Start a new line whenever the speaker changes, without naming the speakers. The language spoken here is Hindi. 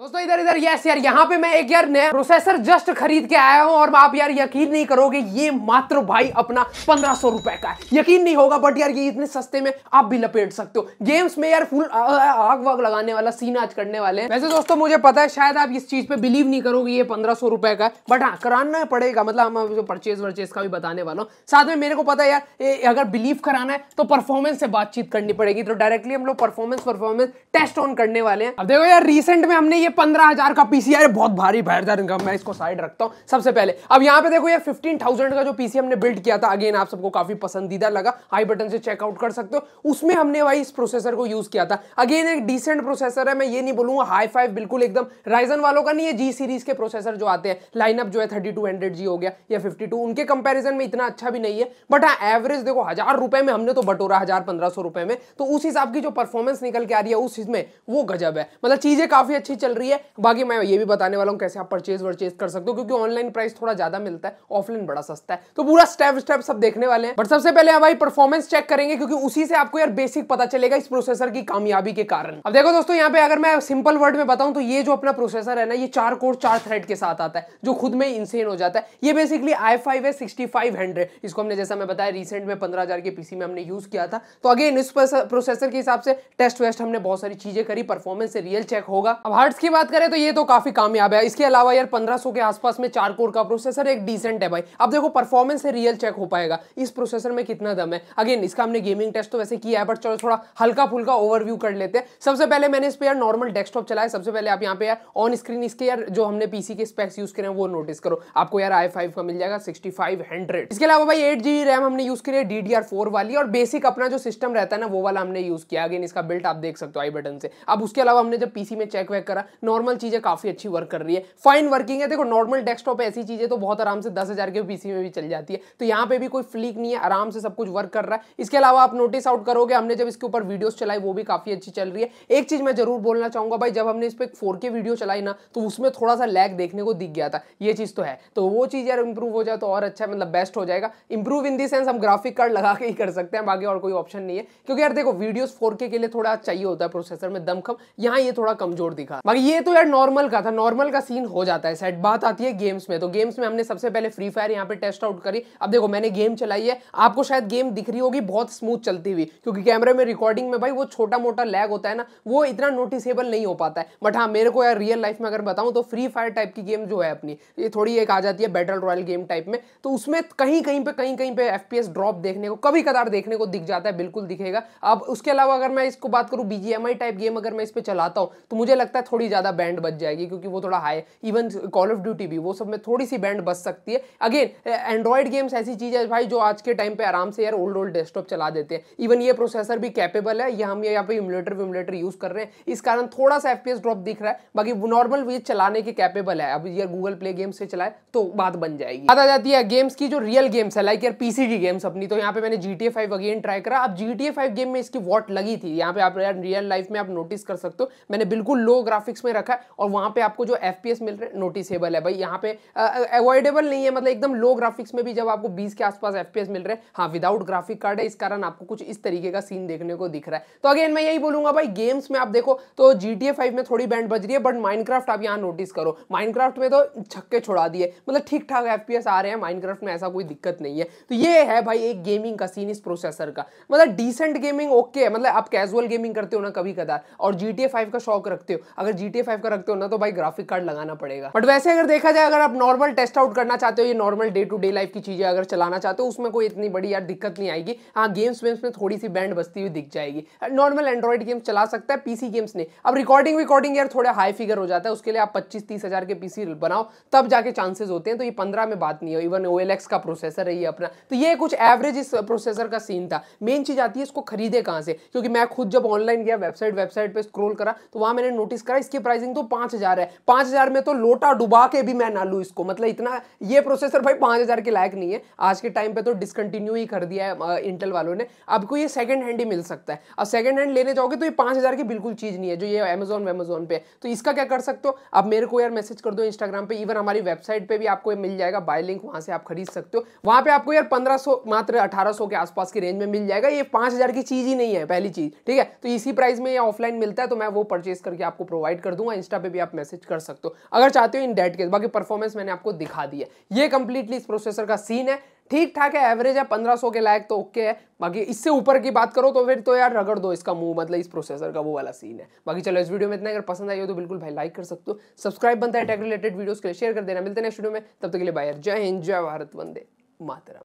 दोस्तों इधर इधर यस यार यहाँ पे मैं एक यार नया प्रोसेसर जस्ट खरीद के आया हूँ और आप यार यकीन नहीं करोगे ये मात्र भाई अपना पंद्रह सौ रुपए का है यकीन नहीं होगा बट यार ये इतने सस्ते में आप भी लपेट सकते हो गेम्स में यार फुल आग वाग लगाने वाला सीन आज करने वाले हैं वैसे दोस्तों मुझे पता है शायद आप इस चीज पे बिलीव नहीं करोगे ये पंद्रह सौ रुपए का बट हाँ कराना पड़ेगा मतलब हम परचेज वर्चेज का भी बताने वाला हूँ साथ में मेरे को पता है यार अगर बिलीव कराना है तो परफॉर्मेंस से बातचीत करनी पड़ेगी तो डायरेक्टली हम लोग परफॉर्मेंस परफॉर्मेंस टेस्ट ऑन करने वाले हैं अब देखो यार रिसेंट में हमने ये ये पंद्रह हजार का पीसीआर बहुत भारी भैरदार इनकम मैं इसको साइड रखता हूँ सबसे पहले अब यहाँ पे देखो यार फिफ्टीन थाउजेंड का जो पीसी हमने बिल्ड किया था अगेन आप सबको काफी पसंदीदा लगा हाई बटन से चेकआउट कर सकते हो उसमें हमने भाई इस प्रोसेसर को यूज किया था अगेन एक डिसेंट प्रोसेसर है मैं ये नहीं बोलूंगा हाई फाइव बिल्कुल एकदम राइजन वालों का नहीं है जी सीरीज के प्रोसेसर जो आते हैं लाइनअप जो है थर्टी टू हंड्रेड जी हो गया या फिफ्टी टू उनके कंपेरिजन में इतना अच्छा भी नहीं है बट हाँ एवरेज देखो हजार रुपए में हमने तो बटोरा हजार पंद्रह सौ रुपए में तो उस हिसाब की जो परफॉर्मेंस निकल के आ रही है उस चीज में वो गजब है मतलब चीजें काफी अच्छी चल रही है बाकी मैं ये भी बताने वाला हूँ कैसे आप परचेज वर्चेज कर सकते हो क्योंकि ऑनलाइन प्राइस थोड़ा ज्यादा मिलता है ऑफलाइन बड़ा सस्ता है तो पूरा स्टेप स्टेप सब देखने वाले हैं बट सबसे पहले हम भाई परफॉर्मेंस चेक करेंगे क्योंकि उसी से आपको यार बेसिक पता चलेगा इस प्रोसेसर की कामयाबी के कारण अब देखो दोस्तों यहाँ पे अगर मैं सिंपल वर्ड में बताऊं तो ये जो अपना प्रोसेसर है ना ये चार कोर चार थ्रेड के साथ आता है जो खुद में इंसेन हो जाता है ये बेसिकली आई फाइव है सिक्सटी फाइव हंड्रेड इसको हमने जैसा मैं बताया रिसेंट में पंद्रह हजार के पीसी में हमने यूज किया था तो अगेन इस प्रोसेसर के हिसाब से टेस्ट वेस्ट हमने बहुत सारी चीजें करी परफॉर्मेंस से रियल चेक होगा अब हार्ट्स के की बात करें तो ये तो काफी कामयाब है इसके अलावा यार 1500 के आसपास में चार कोर का प्रोसेसर एक डिसेंट है भाई अब देखो परफॉर्मेंस से रियल चेक हो पाएगा इस प्रोसेसर में कितना दम है अगेन इसका हमने गेमिंग टेस्ट तो वैसे किया है बट चलो थोड़ा हल्का फुल्का ओवरव्यू कर लेते हैं सबसे पहले मैंने इस पर यार नॉर्मल डेस्कटॉप चलाया सबसे पहले आप यहाँ पे यार ऑन स्क्रीन इसके यार जो हमने पीसी के स्पेक्स यूज करें वो नोटिस करो आपको यार आई का मिल जाएगा सिक्सटी इसके अलावा भाई एट रैम हमने यूज करी है डी वाली और बेसिक अपना जो सिस्टम रहता है ना वो वाला हमने यूज किया अगेन इसका बिल्ट आप देख सकते हो आई बटन से अब उसके अलावा हमने जब पीसी में चेक वेक करा नॉर्मल चीज़ें काफ़ी अच्छी वर्क कर रही है फाइन वर्किंग है देखो नॉर्मल डेस्कटॉप ऐसी चीज़ें तो बहुत आराम से दस हज़ार के पीसी में भी चल जाती है तो यहाँ पे भी कोई फ्लिक नहीं है आराम से सब कुछ वर्क कर रहा है इसके अलावा आप नोटिस आउट करोगे हमने जब इसके ऊपर वीडियोस चलाई वो भी काफ़ी अच्छी चल रही है एक चीज़ मैं जरूर बोलना चाहूंगा भाई जब हमने इस पर फोर के वीडियो चलाई ना तो उसमें थोड़ा सा लैग देखने को दिख गया था ये चीज़ तो है तो वो चीज़ यार इंप्रूव हो जाए तो और अच्छा मतलब बेस्ट हो जाएगा इंप्रूव इन दी सेंस हम ग्राफिक कार्ड लगा के ही कर सकते हैं बाकी और कोई ऑप्शन नहीं है क्योंकि यार देखो वीडियो फोर के लिए थोड़ा चाहिए होता है प्रोसेसर में दमखम यहाँ ये थोड़ा कमजोर दिखा बाकी ये तो यार नॉर्मल का था नॉर्मल का सीन हो जाता है सेट बात आती है गेम्स में तो गेम्स में हमने सबसे पहले फ्री फायर यहाँ पे टेस्ट आउट करी अब देखो मैंने गेम चलाई है आपको शायद गेम दिख रही होगी बहुत स्मूथ चलती हुई क्योंकि कैमरे में रिकॉर्डिंग में भाई वो छोटा मोटा लैग होता है ना वो इतना नोटिसेबल नहीं हो पाता है बट हाँ मेरे को यार रियल लाइफ में अगर बताऊँ तो फ्री फायर टाइप की गेम जो है अपनी ये थोड़ी एक आ जाती है बैटल रॉयल गेम टाइप में तो उसमें कहीं कहीं पर कहीं कहीं पर एफ ड्रॉप देखने को कभी कदार देखने को दिख जाता है बिल्कुल दिखेगा अब उसके अलावा अगर मैं इसको बात करूँ बीजीएमआई टाइप गेम अगर मैं इस पर चलाता हूँ तो मुझे लगता है थोड़ी थोड़ी ज़्यादा बैंड बच जाएगी क्योंकि वो थोड़ा high even Call of Duty भी वो सब में थोड़ी सी बैंड बच सकती है अगेन एंड्रॉइड गेम्स ऐसी चीज़ है भाई जो आज के टाइम पे आराम से यार ओल्ड ओल्ड डेस्कटॉप चला देते हैं इवन ये प्रोसेसर भी कैपेबल है ये हम यहाँ पे इमुलेटर विमुलेटर यूज़ कर रहे हैं इस कारण थोड़ा सा एफपीएस ड्रॉप दिख रहा है बाकी नॉर्मल वीज चलाने के कैपेबल है अब ये गूगल प्ले गेम्स से चलाए तो बात बन जाएगी बात आ जाती है गेम्स की जो रियल गेम्स है लाइक यार पीसी की गेम्स अपनी तो यहाँ पे मैंने जीटीए फाइव अगेन ट्राई करा अब जीटीए फाइव गेम में इसकी वॉट लगी थी यहाँ पे आप यार रियल लाइफ में आप नोटिस कर सकते हो मैंने बिल्कुल लो ग्राफिक्स सिक्स में रखा है और वहाँ पे आपको जो एफ पी एस मिल रहे नोटिसेबल है भाई यहाँ पे अवॉइडेबल नहीं है मतलब एकदम लो ग्राफिक्स में भी जब आपको बीस के आसपास एफ पी एस मिल रहे हैं हाँ विदाउट ग्राफिक कार्ड है इस कारण आपको कुछ इस तरीके का सीन देखने को दिख रहा है तो अगेन मैं यही बोलूंगा भाई गेम्स में आप देखो तो जी टी ए फाइव में थोड़ी बैंड बज रही है बट माइनक्राफ्ट आप यहाँ नोटिस करो माइनक्राफ्ट में तो छक्के छोड़ा दिए मतलब ठीक ठाक एफ पी एस आ रहे हैं माइनक्राफ्ट में ऐसा कोई दिक्कत नहीं है तो ये है भाई एक गेमिंग का सीन इस प्रोसेसर का मतलब डिसेंट गेमिंग ओके है मतलब आप कैजुअल गेमिंग करते हो ना कभी कदार और जी टी ए फाइव का शौक रखते हो अगर जी GTA 5 का रखते हो ना तो भाई ग्राफिक कार्ड लगाना पड़ेगा बट वैसे अगर देखा जाए अगर आप नॉर्मल टेस्ट आउट करना चाहते हो ये normal day to day life की चीजें अगर चलाना चाहते हो उसमें कोई इतनी बड़ी यार दिक्कत नहीं आएगी हाँ गेम्स वेम्स में थोड़ी सी बैंड बस्ती हुई दिख जाएगी नॉर्मल एंड्रॉइड गेम्स चला सकता है पीसी गेम्स ने अब रिकॉर्डिंग विकॉर्डिंग यार थोड़ा हाई फिगर हो जाता है उसके लिए आप पच्चीस तीस के पीसी बनाओ तब जाके चांसेस होते हैं तो ये पंद्रह में बात नहीं हो इवन ओ का प्रोसेसर है ये अपना तो ये कुछ एवरेज इस प्रोसेसर का सीन था मेन चीज आती है इसको खरीदे कहाँ से क्योंकि मैं खुद जब ऑनलाइन गया वेबसाइट वेबसाइट पर स्क्रोल करा तो वहां मैंने नोटिस करा इसके इसकी प्राइसिंग तो पांच हजार है पांच हजार में तो लोटा डुबा के भी मैं ना लू इसको मतलब इतना ये प्रोसेसर भाई पांच हजार के लायक नहीं है आज के टाइम पे तो डिसकंटिन्यू ही कर दिया है इंटेल वालों ने आपको ये सेकंड हैंड ही मिल सकता है और सेकंड हैंड लेने जाओगे तो ये पांच हजार की बिल्कुल चीज नहीं है जो ये अमेजोन वेमेजोन पे तो इसका क्या कर सकते हो आप मेरे को यार मैसेज कर दो इंस्टाग्राम पे इवन हमारी वेबसाइट पर भी आपको मिल जाएगा बाय लिंक वहां से आप खरीद सकते हो वहां पर आपको यार पंद्रह मात्र अठारह के आसपास की रेंज में मिल जाएगा ये पांच की चीज ही नहीं है पहली चीज ठीक है तो इसी प्राइस में ये ऑफलाइन मिलता है तो मैं वो परचेज करके आपको प्रोवाइड कर दूंगा इंस्टा पे भी आप मैसेज कर सकते हो अगर चाहते हो इन डेट केस बाकी परफॉर्मेंस मैंने आपको दिखा दी है ये कंप्लीटली इस प्रोसेसर का सीन है ठीक ठाक है एवरेज है 1500 के लायक तो ओके है बाकी इससे ऊपर की बात करो तो फिर तो यार रगड़ दो इसका मुंह मतलब इस प्रोसेसर का वो वाला सीन है बाकी चलो इस वीडियो में इतना अगर पसंद आई हो तो बिल्कुल भाई लाइक कर सकते हो सब्सक्राइब बनता है टेक रिलेटेड वीडियोस के लिए शेयर कर देना मिलते हैं नेक्स्ट वीडियो में तब तक के लिए बाय जय हिंद जय भारत वंदे मातरम